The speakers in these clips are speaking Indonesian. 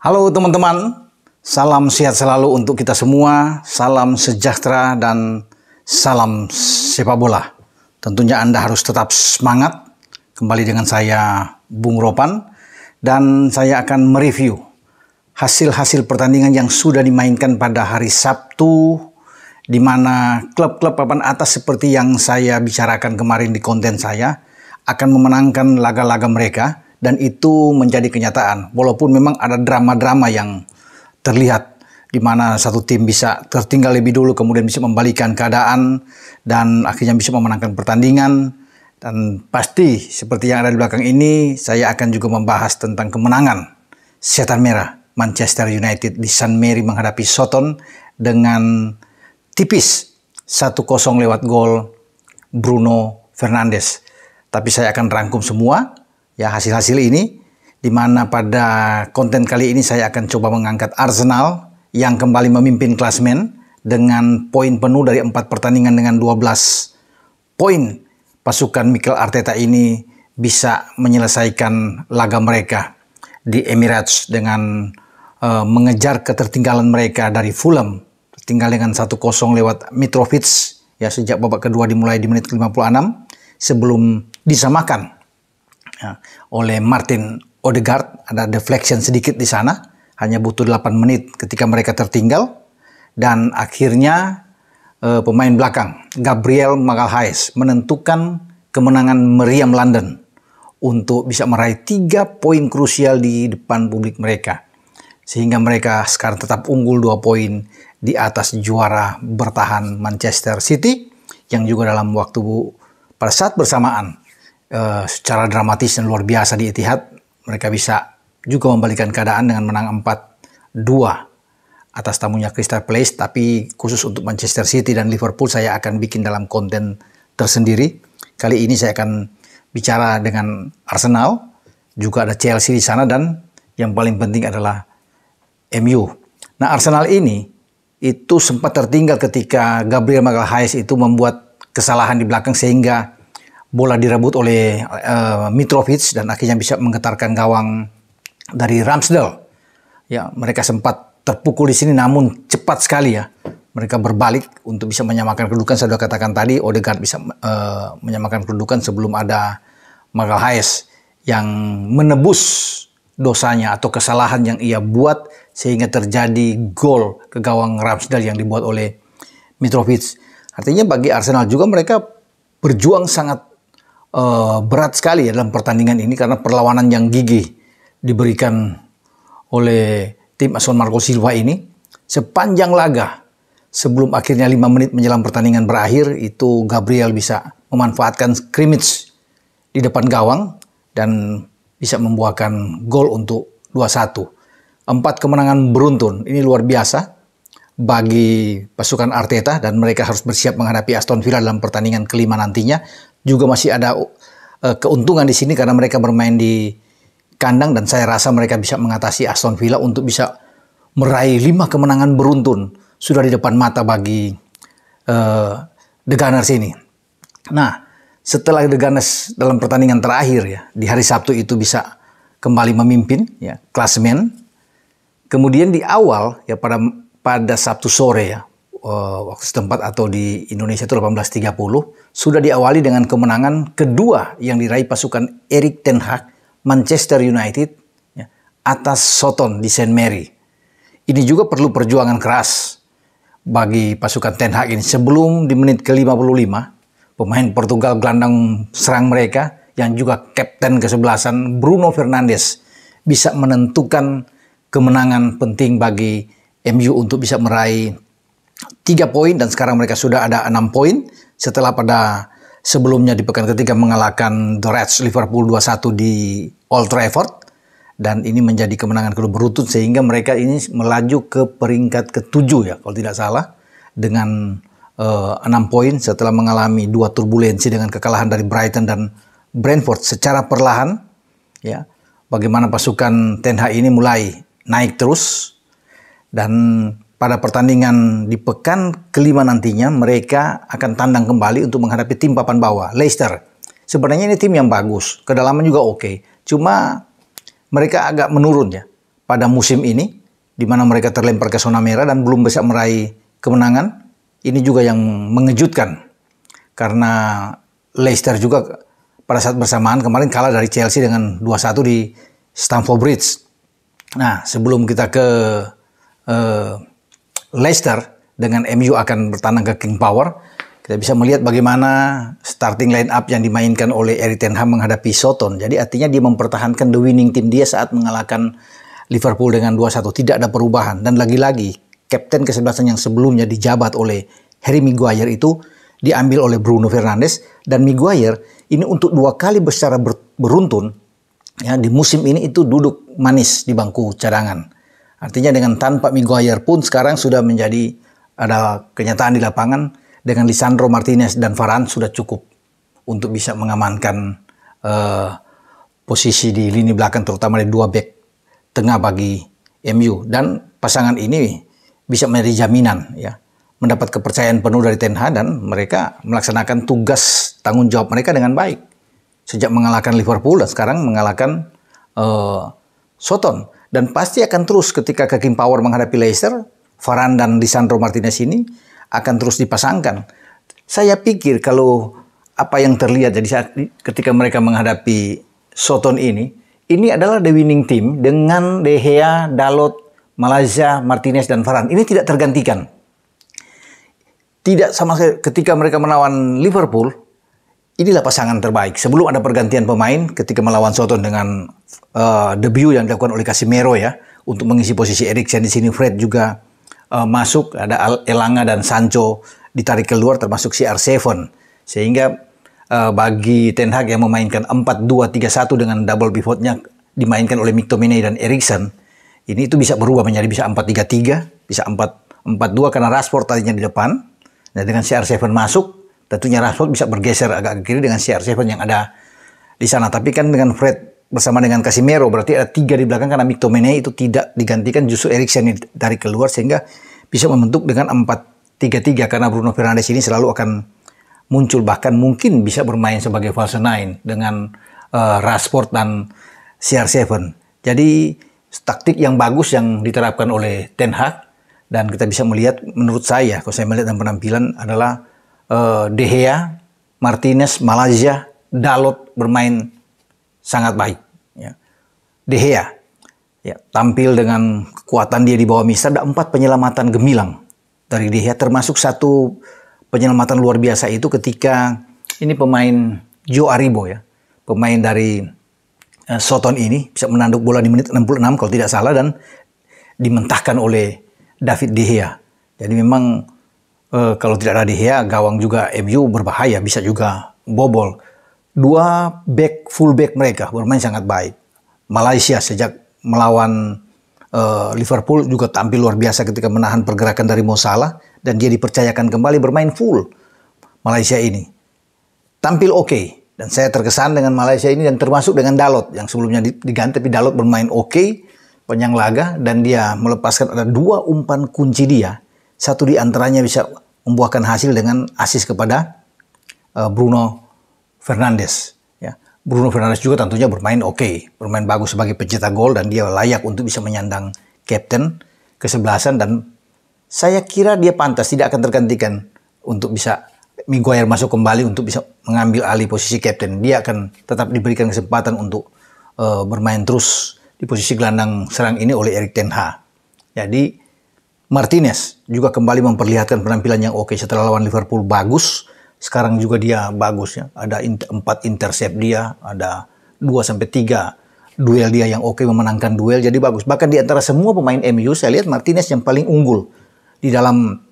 Halo teman-teman, salam sehat selalu untuk kita semua, salam sejahtera dan salam sepak bola. Tentunya Anda harus tetap semangat. Kembali dengan saya Bung Ropan dan saya akan mereview hasil-hasil pertandingan yang sudah dimainkan pada hari Sabtu di mana klub-klub papan atas seperti yang saya bicarakan kemarin di konten saya akan memenangkan laga-laga mereka dan itu menjadi kenyataan walaupun memang ada drama-drama yang terlihat di mana satu tim bisa tertinggal lebih dulu kemudian bisa membalikan keadaan dan akhirnya bisa memenangkan pertandingan dan pasti seperti yang ada di belakang ini saya akan juga membahas tentang kemenangan Setan Merah Manchester United di San Mary menghadapi Soton dengan tipis 1-0 lewat gol Bruno Fernandes. Tapi saya akan rangkum semua ya hasil-hasil ini di mana pada konten kali ini saya akan coba mengangkat Arsenal yang kembali memimpin klasmen dengan poin penuh dari empat pertandingan dengan 12 poin. Pasukan Mikel Arteta ini bisa menyelesaikan laga mereka di Emirates dengan uh, mengejar ketertinggalan mereka dari Fulham tertinggal dengan 1-0 lewat Mitrovic ya sejak babak kedua dimulai di menit ke-56 sebelum disamakan ya, oleh Martin Odegaard ada deflection sedikit di sana hanya butuh 8 menit ketika mereka tertinggal dan akhirnya eh, pemain belakang Gabriel Magalhaes menentukan kemenangan meriam London untuk bisa meraih tiga poin krusial di depan publik mereka sehingga mereka sekarang tetap unggul dua poin di atas juara bertahan Manchester City yang juga dalam waktu pada saat bersamaan Eh, secara dramatis dan luar biasa di Etihad. Mereka bisa juga membalikan keadaan dengan menang 4-2 atas tamunya Crystal Palace. Tapi khusus untuk Manchester City dan Liverpool saya akan bikin dalam konten tersendiri. Kali ini saya akan bicara dengan Arsenal, juga ada Chelsea di sana dan yang paling penting adalah MU. Nah Arsenal ini itu sempat tertinggal ketika Gabriel Magalhaes itu membuat kesalahan di belakang sehingga bola direbut oleh uh, Mitrovic dan akhirnya bisa menggetarkan gawang dari Ramsdale. Ya, mereka sempat terpukul di sini namun cepat sekali ya. Mereka berbalik untuk bisa menyamakan kedudukan. Saya sudah katakan tadi Odegaard bisa uh, menyamakan kedudukan sebelum ada Hayes yang menebus dosanya atau kesalahan yang ia buat sehingga terjadi gol ke gawang Ramsdale yang dibuat oleh Mitrovic. Artinya bagi Arsenal juga mereka berjuang sangat uh, berat sekali ya dalam pertandingan ini karena perlawanan yang gigih diberikan oleh tim asuhan Marco Silva ini sepanjang laga sebelum akhirnya 5 menit menjelang pertandingan berakhir itu Gabriel bisa memanfaatkan scrimmage di depan gawang dan bisa membuahkan gol untuk 2-1. Empat kemenangan beruntun, ini luar biasa bagi pasukan Arteta dan mereka harus bersiap menghadapi Aston Villa dalam pertandingan kelima nantinya juga masih ada eh, keuntungan di sini karena mereka bermain di kandang dan saya rasa mereka bisa mengatasi Aston Villa untuk bisa meraih lima kemenangan beruntun sudah di depan mata bagi uh, eh, The Gunners ini. Nah, setelah The Gunners dalam pertandingan terakhir ya di hari Sabtu itu bisa kembali memimpin ya klasemen. Kemudian di awal ya pada pada Sabtu sore ya Eh, waktu setempat atau di Indonesia itu 1830 sudah diawali dengan kemenangan kedua yang diraih pasukan Erik ten Hag Manchester United ya, atas Soton di Saint Mary. Ini juga perlu perjuangan keras bagi pasukan Ten Hag ini sebelum di menit ke-55 pemain Portugal gelandang serang mereka yang juga kapten kesebelasan Bruno Fernandes bisa menentukan kemenangan penting bagi MU untuk bisa meraih 3 poin dan sekarang mereka sudah ada 6 poin setelah pada sebelumnya di pekan ketiga mengalahkan The Reds Liverpool 2-1 di Old Trafford dan ini menjadi kemenangan klub beruntun sehingga mereka ini melaju ke peringkat ketujuh ya kalau tidak salah dengan eh, enam poin setelah mengalami dua turbulensi dengan kekalahan dari Brighton dan Brentford secara perlahan ya bagaimana pasukan Ten Hag ini mulai naik terus dan pada pertandingan di pekan kelima nantinya mereka akan tandang kembali untuk menghadapi tim papan bawah Leicester. Sebenarnya ini tim yang bagus, kedalaman juga oke. Cuma mereka agak menurun ya pada musim ini di mana mereka terlempar ke zona merah dan belum bisa meraih kemenangan. Ini juga yang mengejutkan karena Leicester juga pada saat bersamaan kemarin kalah dari Chelsea dengan 2-1 di Stamford Bridge. Nah, sebelum kita ke eh, Leicester dengan MU akan bertandang ke King Power. Kita bisa melihat bagaimana starting line up yang dimainkan oleh Eric Ten Hag menghadapi Soton. Jadi artinya dia mempertahankan the winning team dia saat mengalahkan Liverpool dengan 2-1. Tidak ada perubahan. Dan lagi-lagi, kapten kesebelasan yang sebelumnya dijabat oleh Harry Maguire itu diambil oleh Bruno Fernandes. Dan Maguire ini untuk dua kali secara beruntun ya, di musim ini itu duduk manis di bangku cadangan. Artinya dengan tanpa Miguel pun sekarang sudah menjadi ada kenyataan di lapangan dengan Lisandro Martinez dan Varane sudah cukup untuk bisa mengamankan uh, posisi di lini belakang terutama di dua back tengah bagi MU dan pasangan ini bisa menjadi jaminan ya mendapat kepercayaan penuh dari Ten Hag dan mereka melaksanakan tugas tanggung jawab mereka dengan baik sejak mengalahkan Liverpool dan sekarang mengalahkan uh, Soton dan pasti akan terus ketika Hakim Power menghadapi Leicester, Varane dan Lisandro Martinez ini akan terus dipasangkan. Saya pikir kalau apa yang terlihat jadi saat ketika mereka menghadapi Soton ini, ini adalah the winning team dengan De Gea, Dalot, Malaysia, Martinez dan Varane. Ini tidak tergantikan. Tidak sama sekali ketika mereka menawan Liverpool, inilah pasangan terbaik. Sebelum ada pergantian pemain ketika melawan Soton dengan uh, debut yang dilakukan oleh Casemiro ya untuk mengisi posisi Eriksen di sini Fred juga uh, masuk ada Elanga dan Sancho ditarik keluar termasuk CR7 sehingga uh, bagi Ten Hag yang memainkan 4-2-3-1 dengan double pivotnya dimainkan oleh McTominay dan Eriksen ini itu bisa berubah menjadi bisa 4-3-3 bisa 4-4-2 karena Rashford tadinya di depan dan nah, dengan CR7 masuk Tentunya Rashford bisa bergeser agak ke kiri dengan CR7 yang ada di sana. Tapi kan dengan Fred bersama dengan Casimiro berarti ada tiga di belakang karena McTominay itu tidak digantikan justru Eriksen dari keluar sehingga bisa membentuk dengan 4-3-3 karena Bruno Fernandes ini selalu akan muncul bahkan mungkin bisa bermain sebagai false nine dengan uh, Rashford dan CR7. Jadi taktik yang bagus yang diterapkan oleh Ten Hag dan kita bisa melihat menurut saya kalau saya melihat dan penampilan adalah uh, De Gea, Martinez, Malaysia, Dalot bermain sangat baik. Ya. De Gea ya, tampil dengan kekuatan dia di bawah Mister, ada empat penyelamatan gemilang dari De Gea, termasuk satu penyelamatan luar biasa itu ketika ini pemain Joe Aribo ya, pemain dari uh, Soton ini bisa menanduk bola di menit 66 kalau tidak salah dan dimentahkan oleh David De Gea. Jadi memang uh, kalau tidak ada Dehea, gawang juga MU berbahaya, bisa juga bobol. Dua back, full back mereka bermain sangat baik. Malaysia sejak melawan uh, Liverpool juga tampil luar biasa ketika menahan pergerakan dari Mo Salah dan dia dipercayakan kembali bermain full Malaysia ini. Tampil oke. Okay. Dan saya terkesan dengan Malaysia ini dan termasuk dengan Dalot yang sebelumnya diganti tapi Dalot bermain oke, okay, penyang laga dan dia melepaskan ada dua umpan kunci dia satu di antaranya bisa membuahkan hasil dengan asis kepada eh, Bruno Fernandes. Ya. Bruno Fernandes juga tentunya bermain oke, okay, bermain bagus sebagai pencetak gol dan dia layak untuk bisa menyandang captain kesebelasan dan saya kira dia pantas tidak akan tergantikan untuk bisa Miguel masuk kembali untuk bisa mengambil alih posisi captain. Dia akan tetap diberikan kesempatan untuk uh, bermain terus di posisi gelandang serang ini oleh Erik Ten Hag. Jadi Martinez juga kembali memperlihatkan penampilan yang oke setelah lawan Liverpool bagus. Sekarang juga dia bagus ya. Ada 4 intercept dia, ada 2 sampai 3 duel dia yang oke memenangkan duel jadi bagus. Bahkan di antara semua pemain MU saya lihat Martinez yang paling unggul di dalam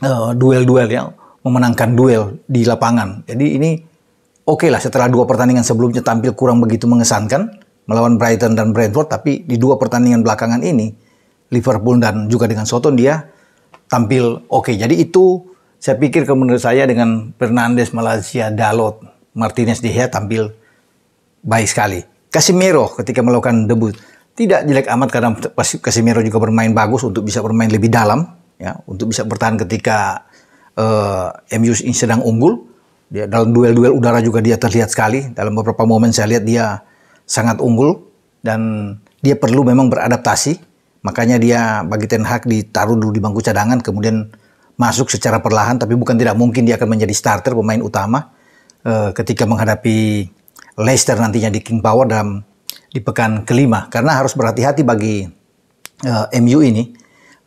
eh, duel-duel uh, ya, memenangkan duel di lapangan. Jadi ini oke okay lah setelah dua pertandingan sebelumnya tampil kurang begitu mengesankan melawan Brighton dan Brentford tapi di dua pertandingan belakangan ini Liverpool dan juga dengan Soton dia tampil oke. Okay. Jadi itu saya pikir menurut saya dengan Fernandes, Malaysia, Dalot, Martinez, dia tampil baik sekali. Casemiro ketika melakukan debut tidak jelek amat karena Casemiro juga bermain bagus untuk bisa bermain lebih dalam ya, untuk bisa bertahan ketika uh, eh, MU sedang unggul. Dia dalam duel-duel udara juga dia terlihat sekali. Dalam beberapa momen saya lihat dia sangat unggul dan dia perlu memang beradaptasi Makanya dia bagi Ten Hag ditaruh dulu di bangku cadangan kemudian masuk secara perlahan tapi bukan tidak mungkin dia akan menjadi starter pemain utama eh, ketika menghadapi Leicester nantinya di King Power dalam di pekan kelima karena harus berhati-hati bagi eh, MU ini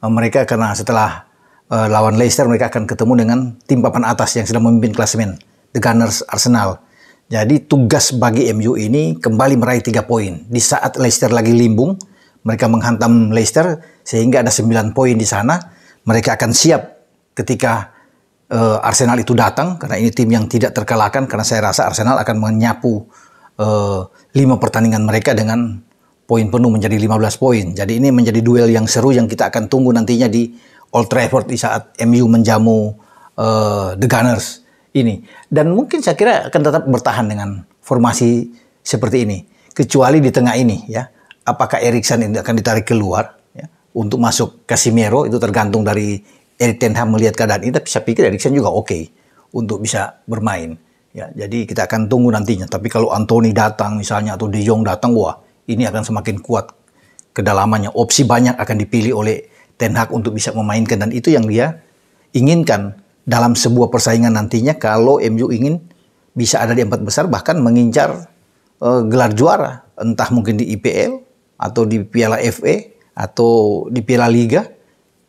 eh, mereka karena setelah eh, lawan Leicester mereka akan ketemu dengan tim papan atas yang sedang memimpin klasemen The Gunners Arsenal. Jadi tugas bagi MU ini kembali meraih tiga poin di saat Leicester lagi limbung mereka menghantam Leicester sehingga ada 9 poin di sana. Mereka akan siap ketika uh, Arsenal itu datang karena ini tim yang tidak terkalahkan karena saya rasa Arsenal akan menyapu uh, eh, 5 pertandingan mereka dengan poin penuh menjadi 15 poin. Jadi ini menjadi duel yang seru yang kita akan tunggu nantinya di Old Trafford di saat MU menjamu uh, The Gunners ini. Dan mungkin saya kira akan tetap bertahan dengan formasi seperti ini kecuali di tengah ini ya apakah Erikson ini akan ditarik keluar ya, untuk masuk Casimiro itu tergantung dari Erik Ten Hag melihat keadaan ini tapi saya pikir Erikson juga oke okay untuk bisa bermain ya jadi kita akan tunggu nantinya tapi kalau Anthony datang misalnya atau De Jong datang wah ini akan semakin kuat kedalamannya opsi banyak akan dipilih oleh Ten Hag untuk bisa memainkan dan itu yang dia inginkan dalam sebuah persaingan nantinya kalau MU ingin bisa ada di empat besar bahkan mengincar uh, gelar juara entah mungkin di IPL atau di Piala FA atau di Piala Liga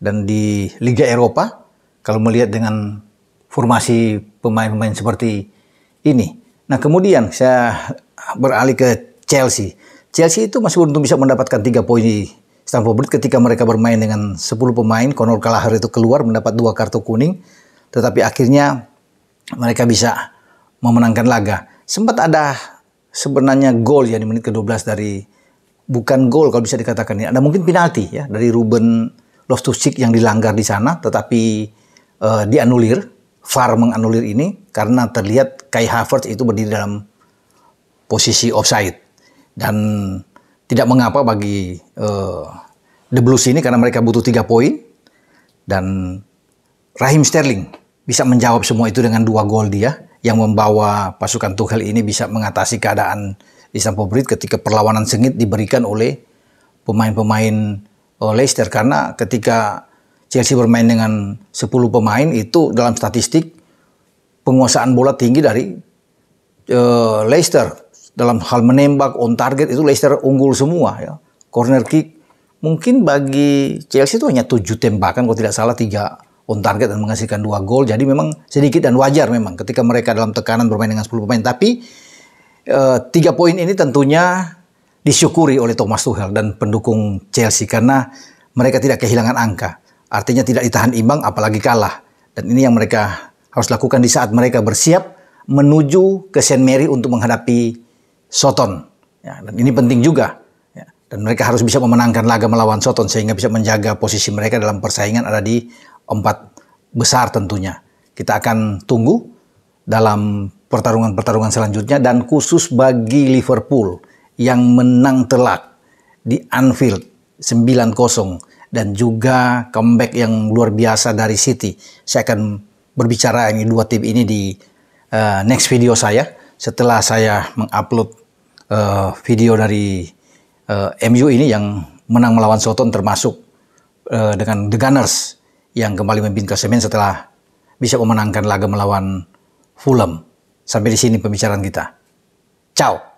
dan di Liga Eropa kalau melihat dengan formasi pemain-pemain seperti ini. Nah, kemudian saya beralih ke Chelsea. Chelsea itu masih beruntung bisa mendapatkan tiga poin di Stamford Bridge ketika mereka bermain dengan 10 pemain. Conor Gallagher itu keluar mendapat dua kartu kuning, tetapi akhirnya mereka bisa memenangkan laga. Sempat ada sebenarnya gol ya di menit ke-12 dari bukan gol kalau bisa dikatakan ini. Ada ya. nah, mungkin penalti ya dari Ruben Loftuscik yang dilanggar di sana, tetapi uh, dianulir. VAR menganulir ini karena terlihat Kai Havertz itu berdiri dalam posisi offside dan tidak mengapa bagi uh, The Blues ini karena mereka butuh tiga poin dan Raheem Sterling bisa menjawab semua itu dengan dua gol dia yang membawa pasukan Tuchel ini bisa mengatasi keadaan di Stamford Bridge ketika perlawanan sengit diberikan oleh pemain-pemain eh, Leicester karena ketika Chelsea bermain dengan 10 pemain itu dalam statistik penguasaan bola tinggi dari uh, Leicester dalam hal menembak on target itu Leicester unggul semua ya. Corner kick mungkin bagi Chelsea itu hanya tujuh tembakan kalau tidak salah tiga on target dan menghasilkan dua gol. Jadi memang sedikit dan wajar memang ketika mereka dalam tekanan bermain dengan 10 pemain tapi Eh, tiga poin ini tentunya disyukuri oleh Thomas Tuchel dan pendukung Chelsea karena mereka tidak kehilangan angka. Artinya tidak ditahan imbang apalagi kalah. Dan ini yang mereka harus lakukan di saat mereka bersiap menuju ke Saint Mary untuk menghadapi Soton. Ya, dan ini penting juga. Ya, dan mereka harus bisa memenangkan laga melawan Soton sehingga bisa menjaga posisi mereka dalam persaingan ada di empat besar tentunya. Kita akan tunggu dalam pertarungan-pertarungan selanjutnya dan khusus bagi Liverpool yang menang telak di Anfield 9-0 dan juga comeback yang luar biasa dari City. Saya akan berbicara ini dua tim ini di uh, next video saya setelah saya mengupload uh, video dari uh, eh, MU ini yang menang melawan Soton termasuk uh, dengan The Gunners yang kembali memimpin klasemen setelah bisa memenangkan laga melawan Fulham. Sampai di sini pembicaraan kita. Ciao.